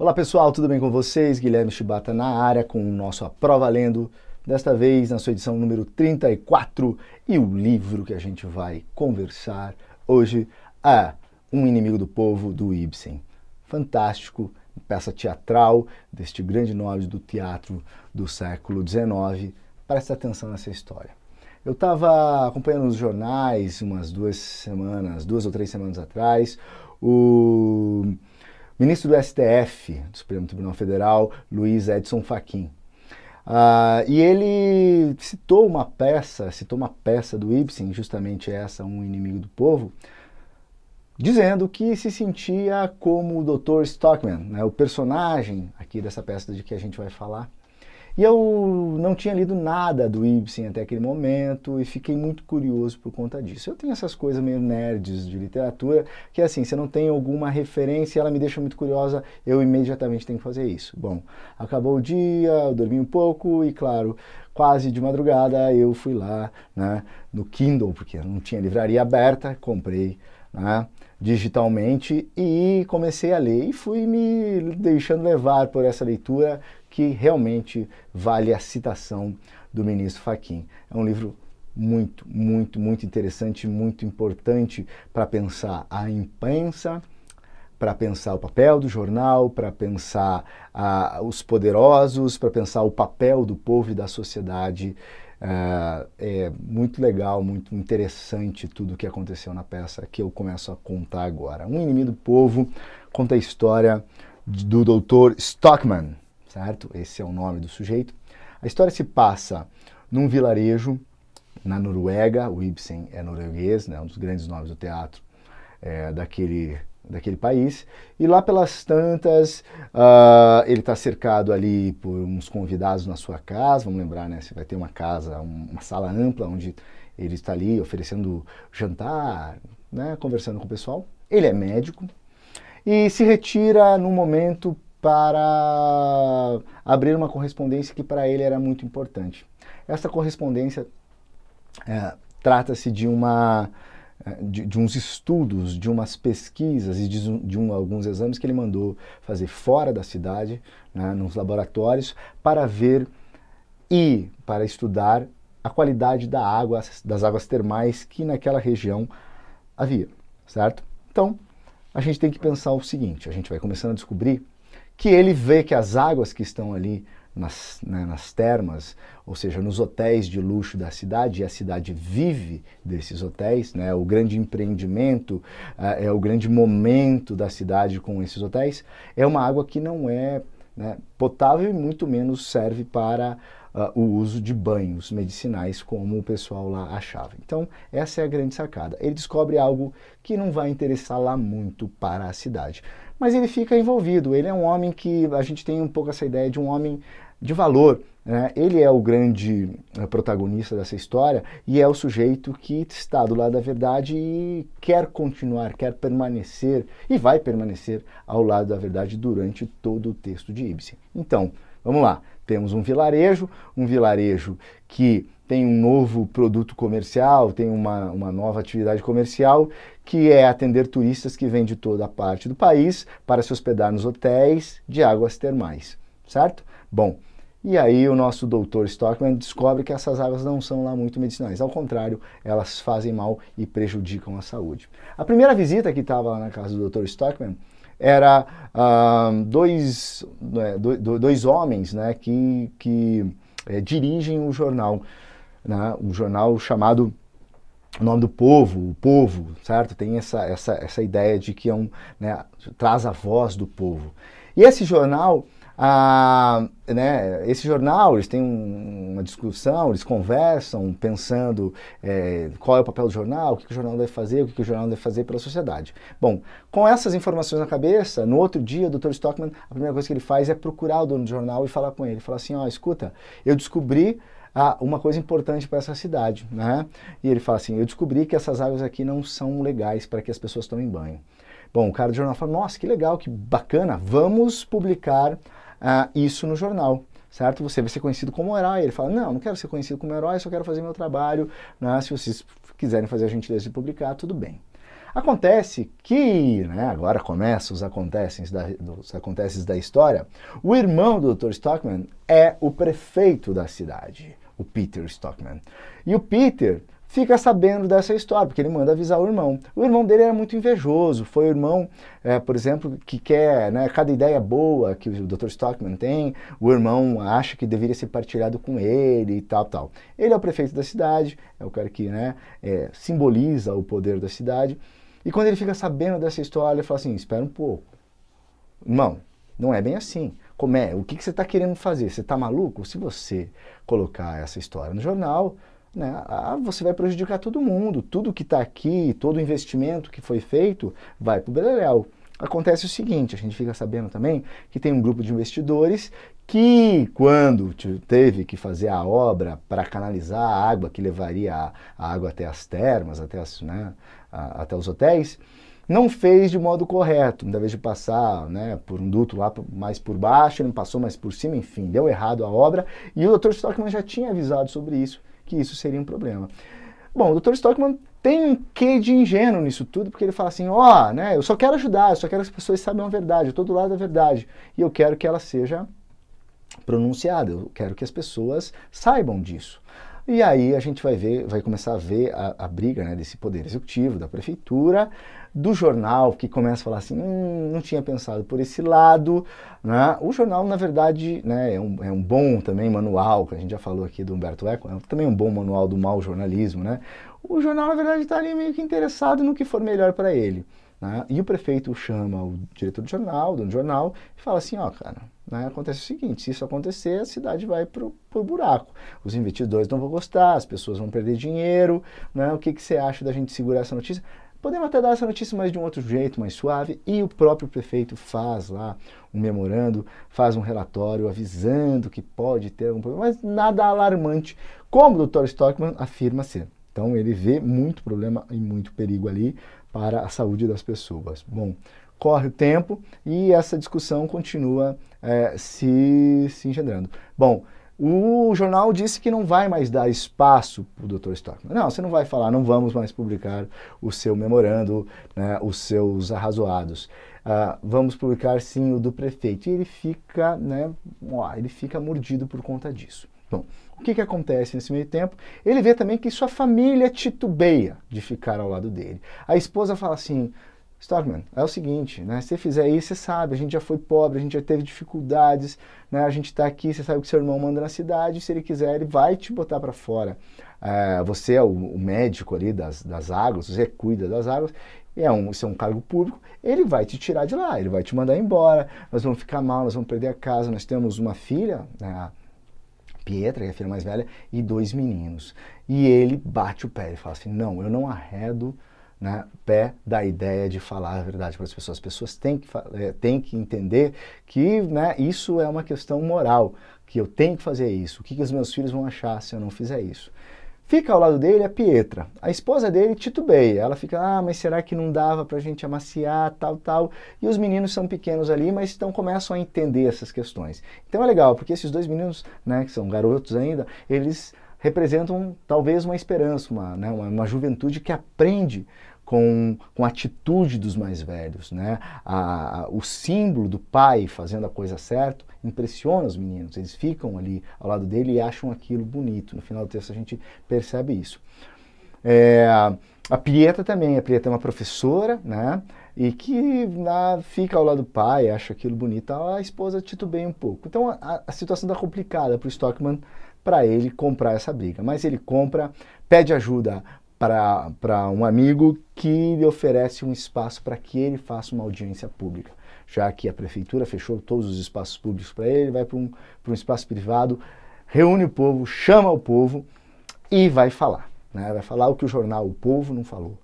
Olá pessoal, tudo bem com vocês? Guilherme Chibata na área com o nosso Prova Lendo, desta vez na sua edição número 34 e o livro que a gente vai conversar hoje é Um Inimigo do Povo, do Ibsen. Fantástico, peça teatral deste grande nome do teatro do século XIX. Presta atenção nessa história. Eu estava acompanhando os jornais umas duas semanas, duas ou três semanas atrás, o ministro do STF, do Supremo Tribunal Federal, Luiz Edson Fachin. Uh, e ele citou uma peça, citou uma peça do Ibsen, justamente essa, Um Inimigo do Povo, dizendo que se sentia como o Dr. Stockman, né, o personagem aqui dessa peça de que a gente vai falar, e eu não tinha lido nada do Ibsen até aquele momento e fiquei muito curioso por conta disso. Eu tenho essas coisas meio nerds de literatura, que assim, se não tem alguma referência, ela me deixa muito curiosa, eu imediatamente tenho que fazer isso. Bom, acabou o dia, eu dormi um pouco e claro, quase de madrugada, eu fui lá né, no Kindle, porque não tinha livraria aberta, comprei né, digitalmente e comecei a ler e fui me deixando levar por essa leitura que realmente vale a citação do ministro Faquin. É um livro muito, muito, muito interessante, muito importante para pensar a imprensa para pensar o papel do jornal, para pensar ah, os poderosos, para pensar o papel do povo e da sociedade. Ah, é muito legal, muito interessante tudo o que aconteceu na peça que eu começo a contar agora. Um Inimigo do Povo conta a história do Dr. Stockman, certo? Esse é o nome do sujeito. A história se passa num vilarejo na Noruega, o Ibsen é norueguês, né, um dos grandes nomes do teatro é, daquele daquele país. E lá pelas tantas, uh, ele está cercado ali por uns convidados na sua casa. Vamos lembrar, né? Você vai ter uma casa, um, uma sala ampla onde ele está ali oferecendo jantar, né? Conversando com o pessoal. Ele é médico e se retira num momento para abrir uma correspondência que para ele era muito importante. Essa correspondência é, trata-se de uma eh, de, de, uns estudos, de umas pesquisas e de, de um, alguns exames que ele mandou fazer fora da cidade, né, nos laboratórios, para ver e para estudar a qualidade da água, das águas termais que naquela região havia, certo? Então, a gente tem que pensar o seguinte, a gente vai começando a descobrir que ele vê que as águas que estão ali nas, né, nas termas, ou seja, nos hotéis de luxo da cidade, e a cidade vive desses hotéis, né, o grande empreendimento, é, é o grande momento da cidade com esses hotéis, é uma água que não é né, potável e muito menos serve para uh, o uso de banhos medicinais, como o pessoal lá achava. Então, essa é a grande sacada. Ele descobre algo que não vai interessar lá muito para a cidade mas ele fica envolvido. Ele é um homem que a gente tem um pouco essa ideia de um homem de valor. Né? Ele é o grande eh, protagonista dessa história e é o sujeito que está do lado da verdade e quer continuar, quer permanecer e vai permanecer ao lado da verdade durante todo o texto de Ibsen. Então, Vamos lá. Temos um vilarejo, um vilarejo que tem um novo produto comercial, tem uma, uma nova atividade comercial, que é atender turistas que vêm de toda a parte do país para se hospedar nos hotéis de águas termais, certo? Bom, e aí o nosso doutor Stockman descobre que essas águas não são lá muito medicinais. Ao contrário, elas fazem mal e prejudicam a saúde. A primeira visita que estava lá na casa do doutor Stockman era ah, dois, né, dois homens né, que, que é, dirigem o um jornal, né, um jornal chamado o nome do povo, o povo, certo? Tem essa, essa, essa ideia de que é um, né, traz a voz do povo. E esse jornal ah, né, esse jornal, eles têm um, uma discussão, eles conversam pensando é, qual é o papel do jornal, o que, que o jornal deve fazer, o que, que, o jornal deve fazer pela sociedade. Bom, com essas informações na cabeça, no outro dia o Dr. Stockman, a primeira coisa que ele faz é procurar o dono do jornal e falar com ele, falar assim, ó, oh, escuta, eu descobri ah, uma coisa importante para essa cidade, né? E ele fala assim, eu descobri que essas águas aqui não são legais para que as pessoas tomem banho. Bom, o cara do jornal fala, nossa, que legal, que bacana, vamos publicar ah, isso no jornal certo? Você vai ser conhecido como herói. Ele fala, não, não quero ser conhecido como herói, só quero fazer meu trabalho. Né? Se vocês quiserem fazer a gentileza de publicar, tudo bem. Acontece que, né, agora começa os da, os acontecimentos da história, o irmão do Dr. Stockman é o prefeito da cidade o Peter Stockman. E o Peter fica sabendo dessa história, porque ele manda avisar o irmão. O irmão dele era muito invejoso, foi o irmão, é, por exemplo, que quer né, cada ideia boa que o Dr. Stockman tem, o irmão acha que deveria ser partilhado com ele e tal, tal. Ele é o prefeito da cidade, é o cara que né, é, simboliza o poder da cidade, e quando ele fica sabendo dessa história, ele fala assim, espera um pouco, irmão, não é bem assim. Como é? O que, que você está querendo fazer? Você está maluco? Se você colocar essa história no jornal, né, ah, você vai prejudicar todo mundo. Tudo que está aqui, todo o investimento que foi feito, vai para o Beleléu. Acontece o seguinte, a gente fica sabendo também que tem um grupo de investidores que quando teve que fazer a obra para canalizar a água que levaria a, água até as termas, até, as, né, a, até os hotéis, não fez de modo correto, da vez de passar né, por um duto lá mais por baixo, ele não passou mais por cima, enfim, deu errado a obra, e o Dr. Stockman já tinha avisado sobre isso, que isso seria um problema. Bom, o Dr. Stockman tem um quê de ingênuo nisso tudo, porque ele fala assim, ó, oh, né, eu só quero ajudar, eu só quero que as pessoas saibam a verdade, eu do lado da verdade, e eu quero que ela seja pronunciada, eu quero que as pessoas saibam disso. E aí a gente vai ver, vai começar a ver a, a briga né, desse poder executivo, da prefeitura, do jornal, que começa a falar assim, hum, não tinha pensado por esse lado. Né? O jornal, na verdade, né, é, um, é um bom também manual, que a gente já falou aqui do Humberto Eco, é também um bom manual do mau jornalismo. Né? O jornal, na verdade, está ali meio que interessado no que for melhor para ele. Né? E o prefeito chama o diretor do jornal, do jornal, e fala assim, ó, cara, né, acontece o seguinte, se isso acontecer, a cidade vai pro, pro buraco. Os investidores não vão gostar, as pessoas vão perder dinheiro, né? O que, que você acha da gente segurar essa notícia? Podemos até dar essa notícia mais de um outro jeito, mais suave, e o próprio prefeito faz lá um memorando, faz um relatório avisando que pode ter algum problema, mas nada alarmante, como o Dr. Stockman afirma ser. Então ele vê muito problema e muito perigo ali, para a saúde das pessoas. Bom, corre o tempo e essa discussão continua é, se, se engendrando. Bom, o jornal disse que não vai mais dar espaço para o Dr. Stockman. Não, você não vai falar, não vamos mais publicar o seu memorando, né, os seus arrazoados. Uh, vamos publicar sim o do prefeito. E ele fica, né, ó, ele fica mordido por conta disso. Bom, o que, que acontece nesse meio tempo? Ele vê também que sua família titubeia de ficar ao lado dele. A esposa fala assim: Starman, é o seguinte, né? Se você fizer isso, você sabe, a gente já foi pobre, a gente já teve dificuldades, né? A gente está aqui, você sabe que seu irmão manda na cidade, se ele quiser, ele vai te botar para fora. É, você é o, o, médico ali das, das águas, você cuida das águas, é um, isso é um cargo público, ele vai te tirar de lá, ele vai te mandar embora, nós vamos ficar mal, nós vamos perder a casa, nós temos uma filha, né? Pietra, que é a filha mais velha, e dois meninos. E ele bate o pé e fala assim: não, eu não arredo né, pé da ideia de falar a verdade para as pessoas. As pessoas têm que, é, têm que entender que né, isso é uma questão moral, que eu tenho que fazer isso. O que, que os meus filhos vão achar se eu não fizer isso? Fica ao lado dele a Pietra. A esposa dele titubeia. Ela fica, ah, mas será que não dava para a gente amaciar, tal, tal. E os meninos são pequenos ali, mas então começam a entender essas questões. Então é legal, porque esses dois meninos, né, que são garotos ainda, eles representam talvez uma esperança, uma, né, uma, uma juventude que aprende com, com a atitude dos mais velhos. Né? A, a, o símbolo do pai fazendo a coisa certa impressiona os meninos. Eles ficam ali ao lado dele e acham aquilo bonito. No final do texto a gente percebe isso. É, a Prieta também, a Prieta é uma professora, né? E que na, fica ao lado do pai, acha aquilo bonito. A esposa titubeia um pouco. Então a, a situação está complicada para o Stockman para ele comprar essa briga. Mas ele compra, pede ajuda para um amigo que lhe oferece um espaço para que ele faça uma audiência pública. Já que a prefeitura fechou todos os espaços públicos para ele, ele vai para um, um espaço privado, reúne o povo, chama o povo e vai falar. Né? Vai falar o que o jornal O Povo não falou.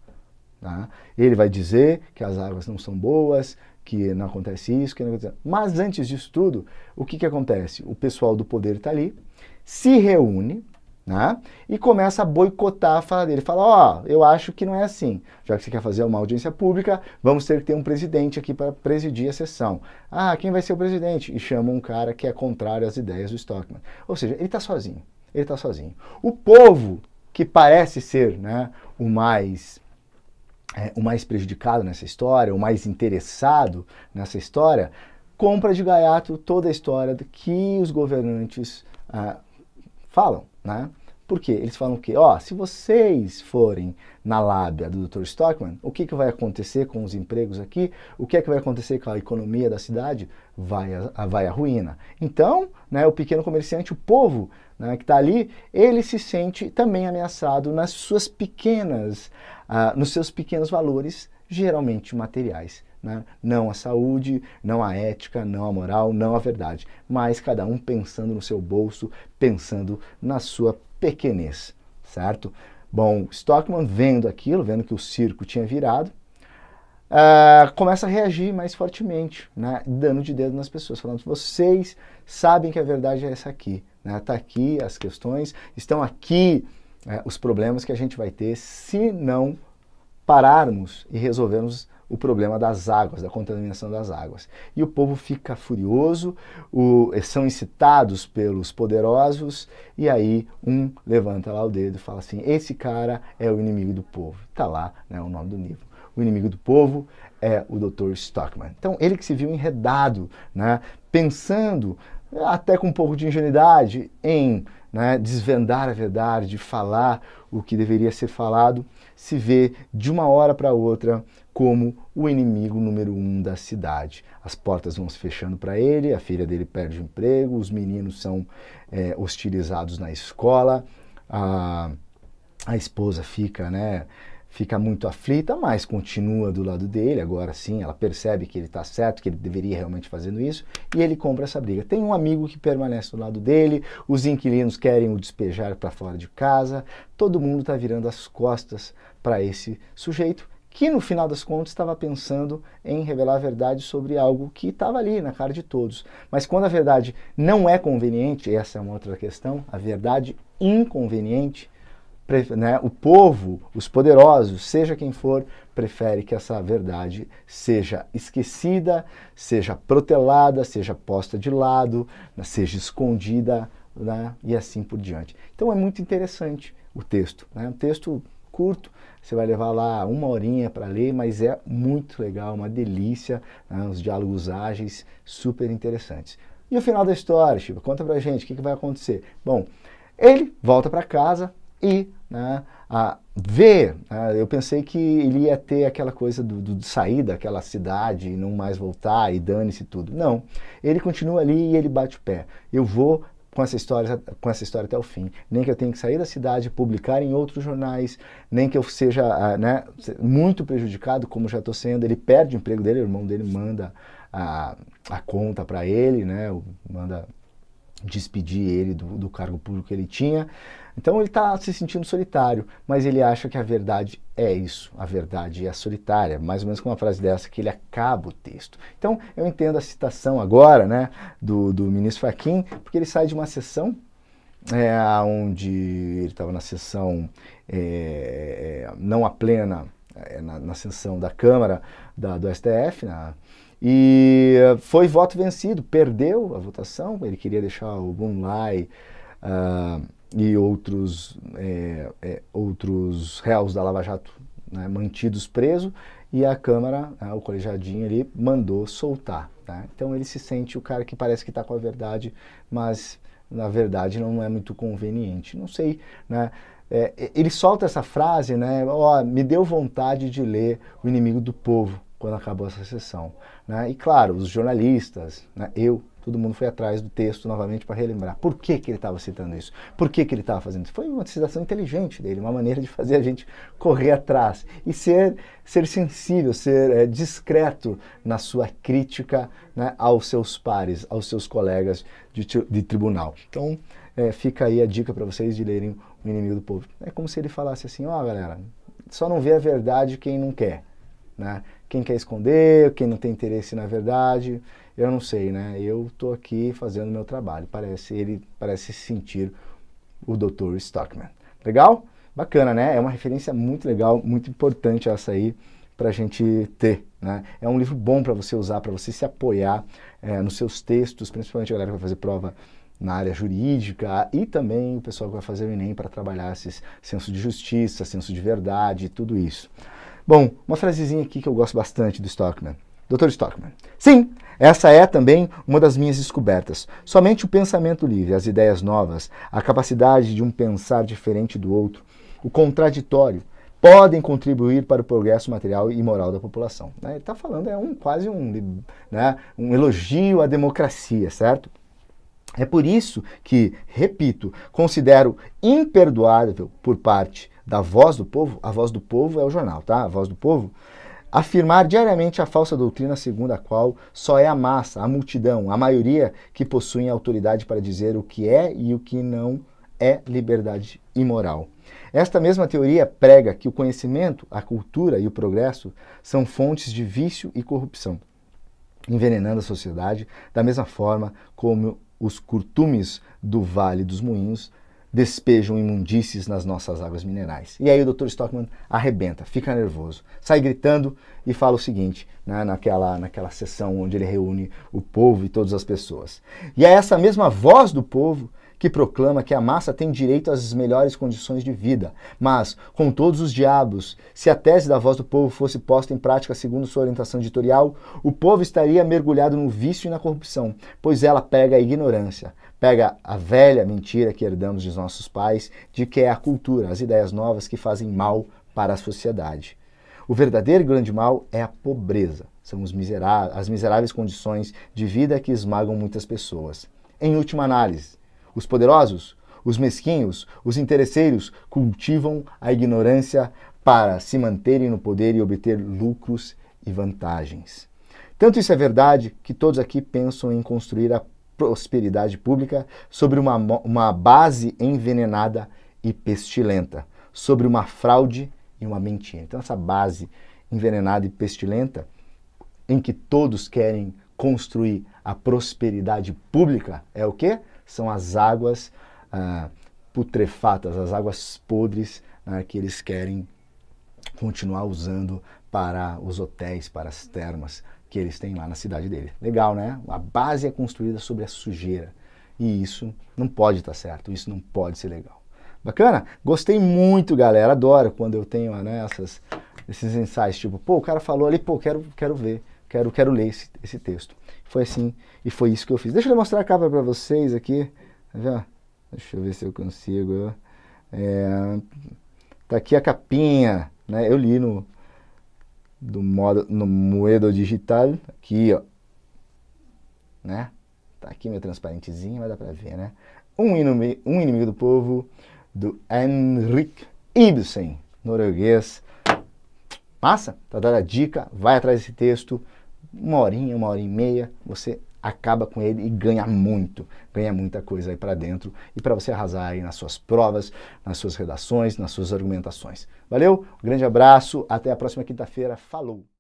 Tá? Ele vai dizer que as águas não são boas, que não acontece isso, que não acontece. Mas antes disso tudo, o que, que acontece? O pessoal do poder está ali, se reúne, né? E começa a boicotar a fala dele. Fala, ó, oh, eu acho que não é assim. Já que você quer fazer uma audiência pública, vamos ter que ter um presidente aqui para presidir a sessão. Ah, quem vai ser o presidente? E chama um cara que é contrário às ideias do Stockman. Ou seja, ele está sozinho. Ele está sozinho. O povo, que parece ser né, o mais é, o mais prejudicado nessa história, o mais interessado nessa história, compra de gaiato toda a história que os governantes ah, falam. Né? Eles falam que, ó, se vocês forem na lábia do Dr. Stockman, o que, que vai acontecer com os empregos aqui? O que é que vai acontecer com a economia da cidade? Vai à vai a ruína. Então, né, o pequeno comerciante, o povo né, que está ali, ele se sente também ameaçado nas suas pequenas, ah, nos seus pequenos valores, geralmente materiais. Né? Não a saúde, não a ética, não a moral, não a verdade, mas cada um pensando no seu bolso, pensando na sua pequenez, certo? Bom, Stockman, vendo aquilo, vendo que o circo tinha virado, uh, começa a reagir mais fortemente, né? dando de dedo nas pessoas, falando: vocês sabem que a verdade é essa aqui, está né? Tá aqui as questões, estão aqui uh, os problemas que a gente vai ter se não pararmos e resolvermos o problema das águas, da contaminação das águas. E o povo fica furioso, o, eh, são incitados pelos poderosos, e aí um levanta lá o dedo e fala assim: esse cara é o inimigo do povo. Está lá né, o nome do livro. O inimigo do povo é o Dr. Stockman. Então, ele que se viu enredado, né, pensando eh, até com um pouco de ingenuidade em né, desvendar a verdade, falar o que deveria ser falado, se vê de uma hora para outra como o inimigo número um da cidade. As portas vão se fechando para ele, a filha dele perde o emprego, os meninos são é, hostilizados na escola, a, a esposa fica, né? Fica muito aflita, mas continua do lado dele. Agora sim, ela percebe que ele está certo, que ele deveria realmente fazendo isso, e ele compra essa briga. Tem um amigo que permanece do lado dele, os inquilinos querem o despejar para fora de casa, todo mundo está virando as costas para esse sujeito que no final das contas estava pensando em revelar a verdade sobre algo que estava ali na cara de todos. Mas quando a verdade não é conveniente, essa é uma outra questão, a verdade inconveniente, né, o povo, os poderosos, seja quem for, prefere que essa verdade seja esquecida, seja protelada, seja posta de lado, né, seja escondida né, e assim por diante. Então é muito interessante o texto. Né? Um texto curto, você vai levar lá uma horinha para ler, mas é muito legal, uma delícia, né? diálogos ágeis, super interessantes. E o final da história, Chico, conta pra gente o que, que vai acontecer. Bom, ele volta para casa e né, a, vê, né, eu pensei que ele ia ter aquela coisa do, do, de sair daquela cidade e não mais voltar e dane-se tudo. Não, ele continua ali e ele bate o pé. Eu vou com essa história, com essa história até o fim. Nem que eu tenha que sair da cidade, publicar em outros jornais, nem que eu seja ah, né, muito prejudicado, como já estou sendo. Ele perde o emprego dele, o irmão dele manda a, a conta para ele, né, manda despedir ele do, do cargo público que ele tinha. Então ele está se sentindo solitário, mas ele acha que a verdade é isso, a verdade é solitária, mais ou menos com uma frase dessa que ele acaba o texto. Então eu entendo a citação agora né, do, do ministro Fachin, porque ele sai de uma sessão é, onde ele estava na sessão é, é, não a plena, é, na, na, sessão da Câmara da, do STF, na, e foi voto vencido, perdeu a votação. Ele queria deixar o Bunlai uh, ah, e outros, é, é, outros réus da Lava Jato né, mantidos presos e a Câmara, né, o colegiadinho ali, mandou soltar. Tá? Então ele se sente o cara que parece que está com a verdade, mas na verdade não é muito conveniente. Não sei, né? É, ele solta essa frase, né? oh, me deu vontade de ler O Inimigo do Povo quando acabou essa sessão. Né? E claro, os jornalistas, né? eu, todo mundo foi atrás do texto novamente para relembrar. Por que, que ele estava citando isso? Por que, que ele estava fazendo isso? Foi uma citação inteligente dele, uma maneira de fazer a gente correr atrás e ser, ser sensível, ser é, discreto na sua crítica né, aos seus pares, aos seus colegas de, de tribunal. Então, é, fica aí a dica para vocês de lerem O Inimigo do Povo. É como se ele falasse assim: ó, oh, galera, só não vê a verdade quem não quer. Né? quem quer esconder, quem não tem interesse na verdade, eu não sei, né? Eu estou aqui fazendo meu trabalho. Parece ele parece sentir o Dr. Stockman. Legal? Bacana, né? É uma referência muito legal, muito importante essa aí para a gente ter. Né? É um livro bom para você usar, para você se apoiar é, nos seus textos, principalmente a galera que vai fazer prova na área jurídica e também o pessoal que vai fazer o Enem para trabalhar esse senso de justiça, senso de verdade, tudo isso. Bom, uma frasezinha aqui que eu gosto bastante do Stockman. Dr. Stockman. Sim, essa é também uma das minhas descobertas. Somente o pensamento livre, as ideias novas, a capacidade de um pensar diferente do outro, o contraditório, podem contribuir para o progresso material e moral da população. Né? Ele está falando, é um, quase um, né, um elogio à democracia, certo? É por isso que, repito, considero imperdoável por parte da voz do povo, a voz do povo é o jornal, tá? A voz do povo. Afirmar diariamente a falsa doutrina segundo a qual só é a massa, a multidão, a maioria que possuem autoridade para dizer o que é e o que não é liberdade imoral. Esta mesma teoria prega que o conhecimento, a cultura e o progresso são fontes de vício e corrupção, envenenando a sociedade da mesma forma como os curtumes do Vale dos Moinhos despejam imundícies nas nossas águas minerais. E aí o Dr. Stockman arrebenta, fica nervoso, sai gritando e fala o seguinte, né, naquela, naquela sessão onde ele reúne o povo e todas as pessoas. E é essa mesma voz do povo que proclama que a massa tem direito às melhores condições de vida. Mas, com todos os diabos, se a tese da voz do povo fosse posta em prática segundo sua orientação editorial, o povo estaria mergulhado no vício e na corrupção, pois ela pega a ignorância, Pega a velha mentira que herdamos dos nossos pais de que é a cultura, as ideias novas que fazem mal para a sociedade. O verdadeiro grande mal é a pobreza, são miseráveis, as miseráveis condições de vida que esmagam muitas pessoas. Em última análise, os poderosos, os mesquinhos, os interesseiros cultivam a ignorância para se manterem no poder e obter lucros e vantagens. Tanto isso é verdade que todos aqui pensam em construir a prosperidade pública sobre uma, uma base envenenada e pestilenta, sobre uma fraude e uma mentira. Então, essa base envenenada e pestilenta, em que todos querem construir a prosperidade pública, é o que? São as águas ah, putrefatas, as águas podres ah, que eles querem continuar usando para os hotéis, para as termas, que eles têm lá na cidade dele. Legal, né? A base é construída sobre a sujeira. E isso não pode estar tá certo, isso não pode ser legal. Bacana? Gostei muito, galera. Adoro quando eu tenho né, essas, esses ensaios, tipo, pô, o cara falou ali, pô, quero, quero ver, quero, quero ler esse, esse texto. Foi assim, e foi isso que eu fiz. Deixa eu mostrar a capa para vocês aqui. Tá Deixa eu ver se eu consigo. É, tá aqui a capinha, né? Eu li no, do modo, no moedo digital, aqui, ó, né? Tá aqui meu transparentezinho, mas dá pra ver, né? Um inimigo, um inimigo do povo, do Henrik Ibsen, norueguês. Massa, tá dada a dica, vai atrás desse texto, uma horinha, uma hora e meia, você acaba com ele e ganha muito, ganha muita coisa aí para dentro e para você arrasar aí nas suas provas, nas suas redações, nas suas argumentações. Valeu? Um grande abraço, até a próxima quinta-feira. Falou.